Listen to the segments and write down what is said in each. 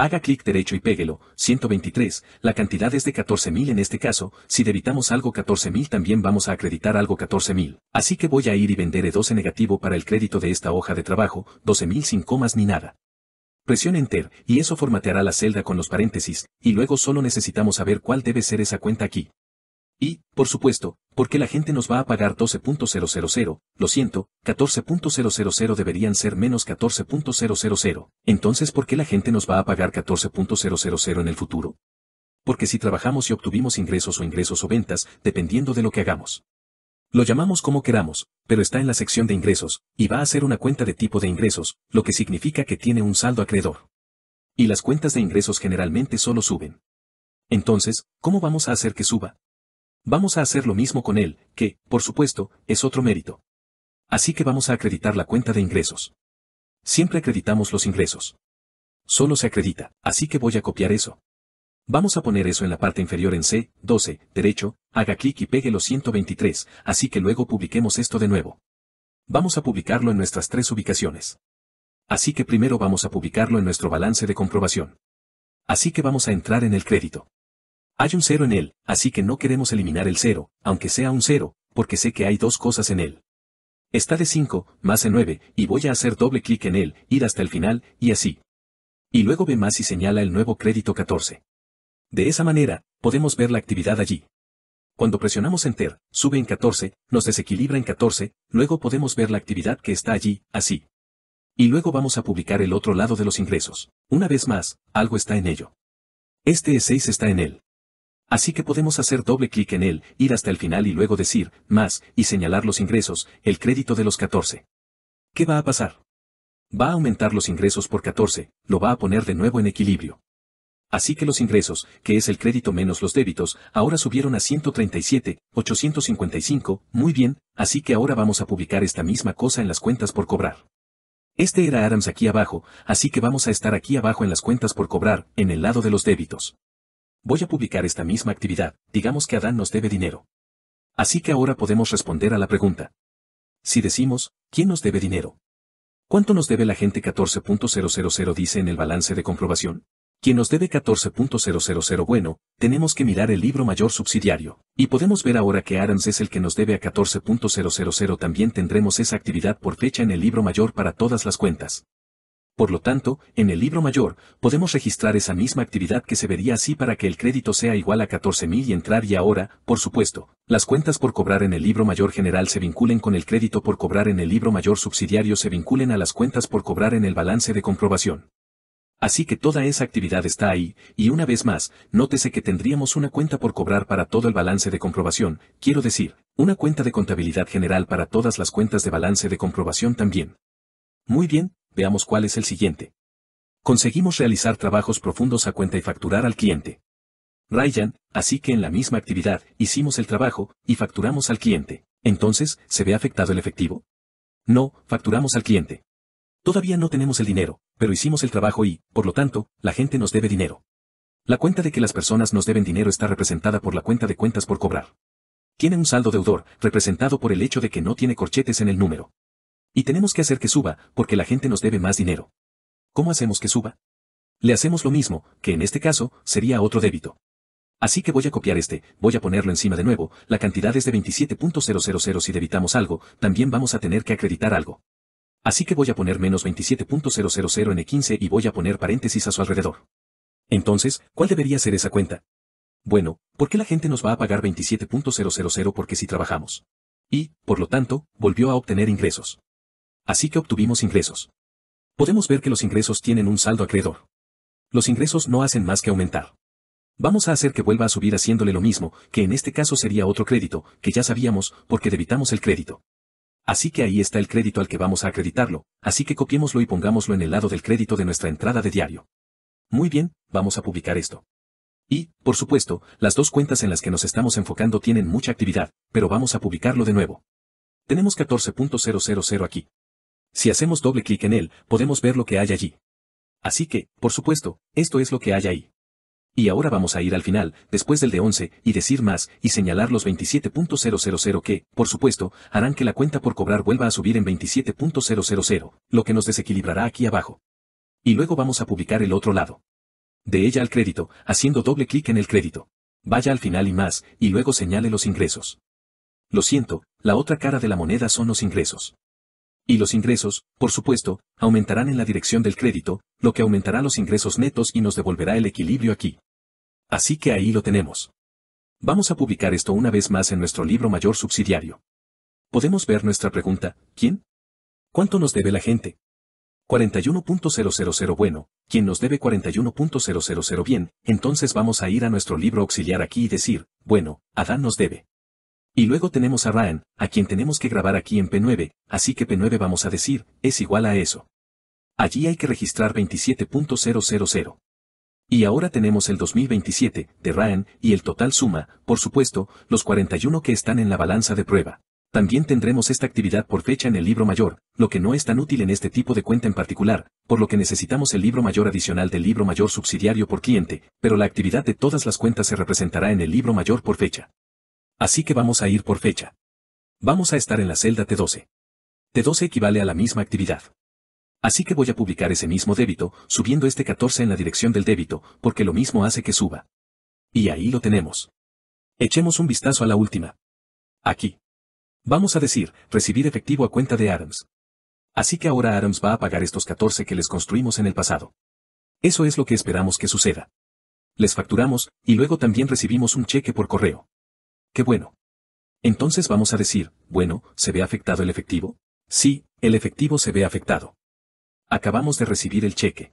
Haga clic derecho y péguelo, 123, la cantidad es de 14.000 en este caso, si debitamos algo 14.000 también vamos a acreditar algo 14.000. Así que voy a ir y vender E12 negativo para el crédito de esta hoja de trabajo, 12.000 sin comas ni nada. Presione Enter, y eso formateará la celda con los paréntesis, y luego solo necesitamos saber cuál debe ser esa cuenta aquí. Y, por supuesto, ¿por qué la gente nos va a pagar 12.000, lo siento, 14.000 deberían ser menos 14.000, entonces ¿por qué la gente nos va a pagar 14.000 en el futuro? Porque si trabajamos y obtuvimos ingresos o ingresos o ventas, dependiendo de lo que hagamos. Lo llamamos como queramos, pero está en la sección de ingresos, y va a ser una cuenta de tipo de ingresos, lo que significa que tiene un saldo acreedor. Y las cuentas de ingresos generalmente solo suben. Entonces, ¿cómo vamos a hacer que suba? Vamos a hacer lo mismo con él, que, por supuesto, es otro mérito. Así que vamos a acreditar la cuenta de ingresos. Siempre acreditamos los ingresos. Solo se acredita, así que voy a copiar eso. Vamos a poner eso en la parte inferior en C, 12, derecho, haga clic y pegue los 123, así que luego publiquemos esto de nuevo. Vamos a publicarlo en nuestras tres ubicaciones. Así que primero vamos a publicarlo en nuestro balance de comprobación. Así que vamos a entrar en el crédito. Hay un cero en él, así que no queremos eliminar el cero, aunque sea un cero, porque sé que hay dos cosas en él. Está de 5, más de 9, y voy a hacer doble clic en él, ir hasta el final, y así. Y luego ve más y señala el nuevo crédito 14. De esa manera, podemos ver la actividad allí. Cuando presionamos Enter, sube en 14, nos desequilibra en 14, luego podemos ver la actividad que está allí, así. Y luego vamos a publicar el otro lado de los ingresos. Una vez más, algo está en ello. Este E6 está en él. Así que podemos hacer doble clic en él, ir hasta el final y luego decir, más, y señalar los ingresos, el crédito de los 14. ¿Qué va a pasar? Va a aumentar los ingresos por 14, lo va a poner de nuevo en equilibrio. Así que los ingresos, que es el crédito menos los débitos, ahora subieron a 137, 855, muy bien, así que ahora vamos a publicar esta misma cosa en las cuentas por cobrar. Este era Adams aquí abajo, así que vamos a estar aquí abajo en las cuentas por cobrar, en el lado de los débitos. Voy a publicar esta misma actividad, digamos que Adán nos debe dinero. Así que ahora podemos responder a la pregunta. Si decimos, ¿quién nos debe dinero? ¿Cuánto nos debe la gente 14.000 dice en el balance de comprobación? Quien nos debe 14.000 bueno, tenemos que mirar el libro mayor subsidiario, y podemos ver ahora que Adams es el que nos debe a 14.000 también tendremos esa actividad por fecha en el libro mayor para todas las cuentas. Por lo tanto, en el libro mayor, podemos registrar esa misma actividad que se vería así para que el crédito sea igual a 14.000 y entrar y ahora, por supuesto, las cuentas por cobrar en el libro mayor general se vinculen con el crédito por cobrar en el libro mayor subsidiario se vinculen a las cuentas por cobrar en el balance de comprobación. Así que toda esa actividad está ahí, y una vez más, nótese que tendríamos una cuenta por cobrar para todo el balance de comprobación, quiero decir, una cuenta de contabilidad general para todas las cuentas de balance de comprobación también. Muy bien, veamos cuál es el siguiente. Conseguimos realizar trabajos profundos a cuenta y facturar al cliente. Ryan, así que en la misma actividad, hicimos el trabajo, y facturamos al cliente. Entonces, ¿se ve afectado el efectivo? No, facturamos al cliente. Todavía no tenemos el dinero, pero hicimos el trabajo y, por lo tanto, la gente nos debe dinero. La cuenta de que las personas nos deben dinero está representada por la cuenta de cuentas por cobrar. Tiene un saldo deudor, representado por el hecho de que no tiene corchetes en el número. Y tenemos que hacer que suba, porque la gente nos debe más dinero. ¿Cómo hacemos que suba? Le hacemos lo mismo, que en este caso, sería otro débito. Así que voy a copiar este, voy a ponerlo encima de nuevo, la cantidad es de 27.000 si debitamos algo, también vamos a tener que acreditar algo. Así que voy a poner menos 27.000 en E15 y voy a poner paréntesis a su alrededor. Entonces, ¿cuál debería ser esa cuenta? Bueno, ¿por qué la gente nos va a pagar 27.000 porque si trabajamos? Y, por lo tanto, volvió a obtener ingresos. Así que obtuvimos ingresos. Podemos ver que los ingresos tienen un saldo acreedor. Los ingresos no hacen más que aumentar. Vamos a hacer que vuelva a subir haciéndole lo mismo, que en este caso sería otro crédito, que ya sabíamos, porque debitamos el crédito. Así que ahí está el crédito al que vamos a acreditarlo, así que copiémoslo y pongámoslo en el lado del crédito de nuestra entrada de diario. Muy bien, vamos a publicar esto. Y, por supuesto, las dos cuentas en las que nos estamos enfocando tienen mucha actividad, pero vamos a publicarlo de nuevo. Tenemos 14.000 aquí. Si hacemos doble clic en él, podemos ver lo que hay allí. Así que, por supuesto, esto es lo que hay ahí. Y ahora vamos a ir al final, después del de 11, y decir más, y señalar los 27.000 que, por supuesto, harán que la cuenta por cobrar vuelva a subir en 27.000, lo que nos desequilibrará aquí abajo. Y luego vamos a publicar el otro lado. De ella al crédito, haciendo doble clic en el crédito. Vaya al final y más, y luego señale los ingresos. Lo siento, la otra cara de la moneda son los ingresos. Y los ingresos, por supuesto, aumentarán en la dirección del crédito, lo que aumentará los ingresos netos y nos devolverá el equilibrio aquí. Así que ahí lo tenemos. Vamos a publicar esto una vez más en nuestro libro mayor subsidiario. Podemos ver nuestra pregunta, ¿quién? ¿Cuánto nos debe la gente? 41.000 bueno, quien nos debe 41.000 bien, entonces vamos a ir a nuestro libro auxiliar aquí y decir, bueno, Adán nos debe y luego tenemos a Ryan, a quien tenemos que grabar aquí en P9, así que P9 vamos a decir, es igual a eso. Allí hay que registrar 27.000. Y ahora tenemos el 2027, de Ryan, y el total suma, por supuesto, los 41 que están en la balanza de prueba. También tendremos esta actividad por fecha en el libro mayor, lo que no es tan útil en este tipo de cuenta en particular, por lo que necesitamos el libro mayor adicional del libro mayor subsidiario por cliente, pero la actividad de todas las cuentas se representará en el libro mayor por fecha. Así que vamos a ir por fecha. Vamos a estar en la celda T12. T12 equivale a la misma actividad. Así que voy a publicar ese mismo débito, subiendo este 14 en la dirección del débito, porque lo mismo hace que suba. Y ahí lo tenemos. Echemos un vistazo a la última. Aquí. Vamos a decir, recibir efectivo a cuenta de Adams. Así que ahora Adams va a pagar estos 14 que les construimos en el pasado. Eso es lo que esperamos que suceda. Les facturamos, y luego también recibimos un cheque por correo. Qué bueno. Entonces vamos a decir, bueno, ¿se ve afectado el efectivo? Sí, el efectivo se ve afectado. Acabamos de recibir el cheque.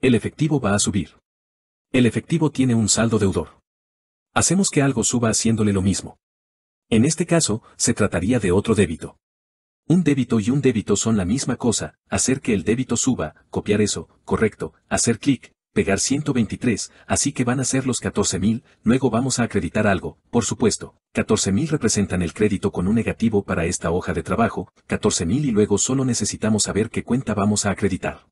El efectivo va a subir. El efectivo tiene un saldo deudor. Hacemos que algo suba haciéndole lo mismo. En este caso, se trataría de otro débito. Un débito y un débito son la misma cosa, hacer que el débito suba, copiar eso, correcto, hacer clic, pegar 123, así que van a ser los 14.000, luego vamos a acreditar algo, por supuesto. 14.000 representan el crédito con un negativo para esta hoja de trabajo, 14.000 y luego solo necesitamos saber qué cuenta vamos a acreditar.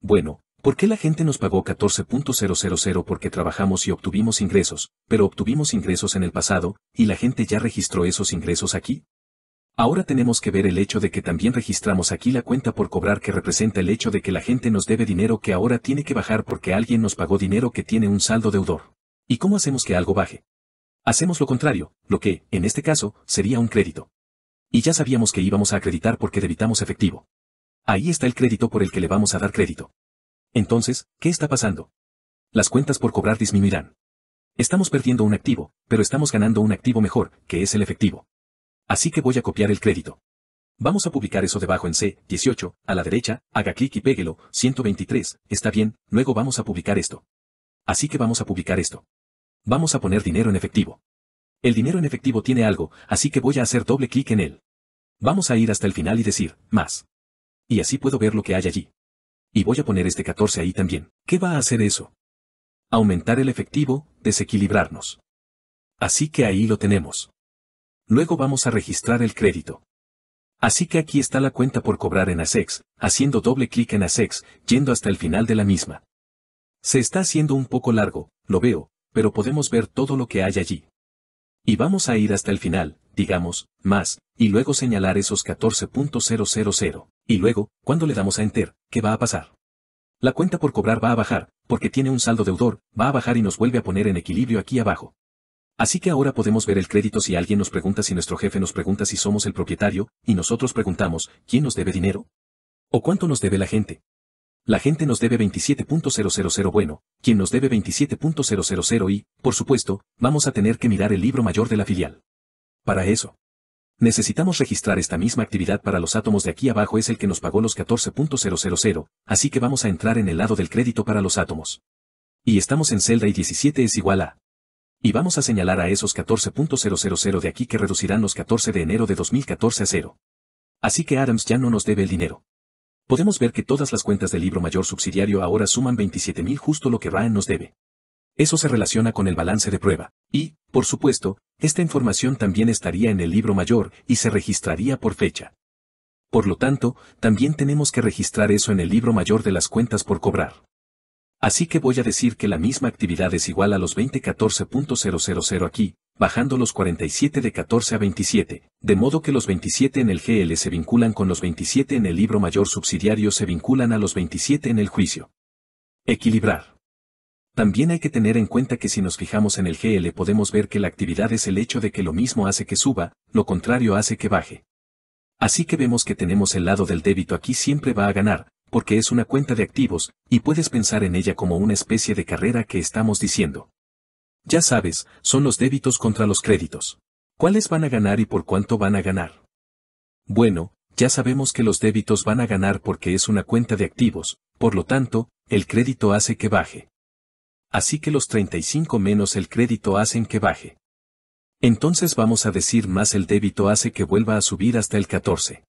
Bueno, ¿por qué la gente nos pagó 14.000 porque trabajamos y obtuvimos ingresos, pero obtuvimos ingresos en el pasado, y la gente ya registró esos ingresos aquí? Ahora tenemos que ver el hecho de que también registramos aquí la cuenta por cobrar que representa el hecho de que la gente nos debe dinero que ahora tiene que bajar porque alguien nos pagó dinero que tiene un saldo deudor. ¿Y cómo hacemos que algo baje? Hacemos lo contrario, lo que, en este caso, sería un crédito. Y ya sabíamos que íbamos a acreditar porque debitamos efectivo. Ahí está el crédito por el que le vamos a dar crédito. Entonces, ¿qué está pasando? Las cuentas por cobrar disminuirán. Estamos perdiendo un activo, pero estamos ganando un activo mejor, que es el efectivo. Así que voy a copiar el crédito. Vamos a publicar eso debajo en C, 18, a la derecha, haga clic y péguelo, 123, está bien, luego vamos a publicar esto. Así que vamos a publicar esto. Vamos a poner dinero en efectivo. El dinero en efectivo tiene algo, así que voy a hacer doble clic en él. Vamos a ir hasta el final y decir, más. Y así puedo ver lo que hay allí. Y voy a poner este 14 ahí también. ¿Qué va a hacer eso? Aumentar el efectivo, desequilibrarnos. Así que ahí lo tenemos luego vamos a registrar el crédito. Así que aquí está la cuenta por cobrar en ASEX, haciendo doble clic en ASEX, yendo hasta el final de la misma. Se está haciendo un poco largo, lo veo, pero podemos ver todo lo que hay allí. Y vamos a ir hasta el final, digamos, más, y luego señalar esos 14.000. Y luego, cuando le damos a Enter, ¿qué va a pasar? La cuenta por cobrar va a bajar, porque tiene un saldo deudor, va a bajar y nos vuelve a poner en equilibrio aquí abajo. Así que ahora podemos ver el crédito si alguien nos pregunta si nuestro jefe nos pregunta si somos el propietario, y nosotros preguntamos, ¿quién nos debe dinero? ¿O cuánto nos debe la gente? La gente nos debe 27.000 bueno, quien nos debe 27.000 y, por supuesto, vamos a tener que mirar el libro mayor de la filial. Para eso. Necesitamos registrar esta misma actividad para los átomos de aquí abajo es el que nos pagó los 14.000, así que vamos a entrar en el lado del crédito para los átomos. Y estamos en celda y 17 es igual a y vamos a señalar a esos 14.000 de aquí que reducirán los 14 de enero de 2014 a cero. Así que Adams ya no nos debe el dinero. Podemos ver que todas las cuentas del libro mayor subsidiario ahora suman 27.000 justo lo que Ryan nos debe. Eso se relaciona con el balance de prueba. Y, por supuesto, esta información también estaría en el libro mayor y se registraría por fecha. Por lo tanto, también tenemos que registrar eso en el libro mayor de las cuentas por cobrar. Así que voy a decir que la misma actividad es igual a los 2014.000 aquí, bajando los 47 de 14 a 27, de modo que los 27 en el GL se vinculan con los 27 en el libro mayor subsidiario se vinculan a los 27 en el juicio. Equilibrar. También hay que tener en cuenta que si nos fijamos en el GL podemos ver que la actividad es el hecho de que lo mismo hace que suba, lo contrario hace que baje. Así que vemos que tenemos el lado del débito aquí siempre va a ganar, porque es una cuenta de activos, y puedes pensar en ella como una especie de carrera que estamos diciendo. Ya sabes, son los débitos contra los créditos. ¿Cuáles van a ganar y por cuánto van a ganar? Bueno, ya sabemos que los débitos van a ganar porque es una cuenta de activos, por lo tanto, el crédito hace que baje. Así que los 35 menos el crédito hacen que baje. Entonces vamos a decir más el débito hace que vuelva a subir hasta el 14.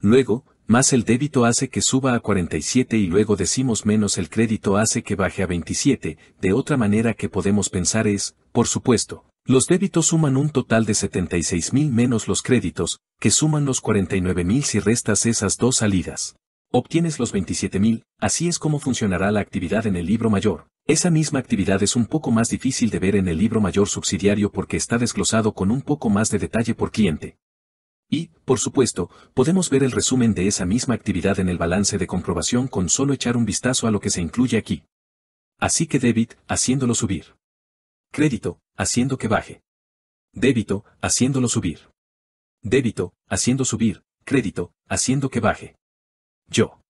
Luego, más el débito hace que suba a 47 y luego decimos menos el crédito hace que baje a 27, de otra manera que podemos pensar es, por supuesto, los débitos suman un total de 76.000 menos los créditos, que suman los 49.000 si restas esas dos salidas. Obtienes los 27.000, así es como funcionará la actividad en el libro mayor. Esa misma actividad es un poco más difícil de ver en el libro mayor subsidiario porque está desglosado con un poco más de detalle por cliente. Y, por supuesto, podemos ver el resumen de esa misma actividad en el balance de comprobación con solo echar un vistazo a lo que se incluye aquí. Así que débito, haciéndolo subir. Crédito, haciendo que baje. Débito, haciéndolo subir. Débito, haciendo subir, crédito, haciendo que baje. Yo.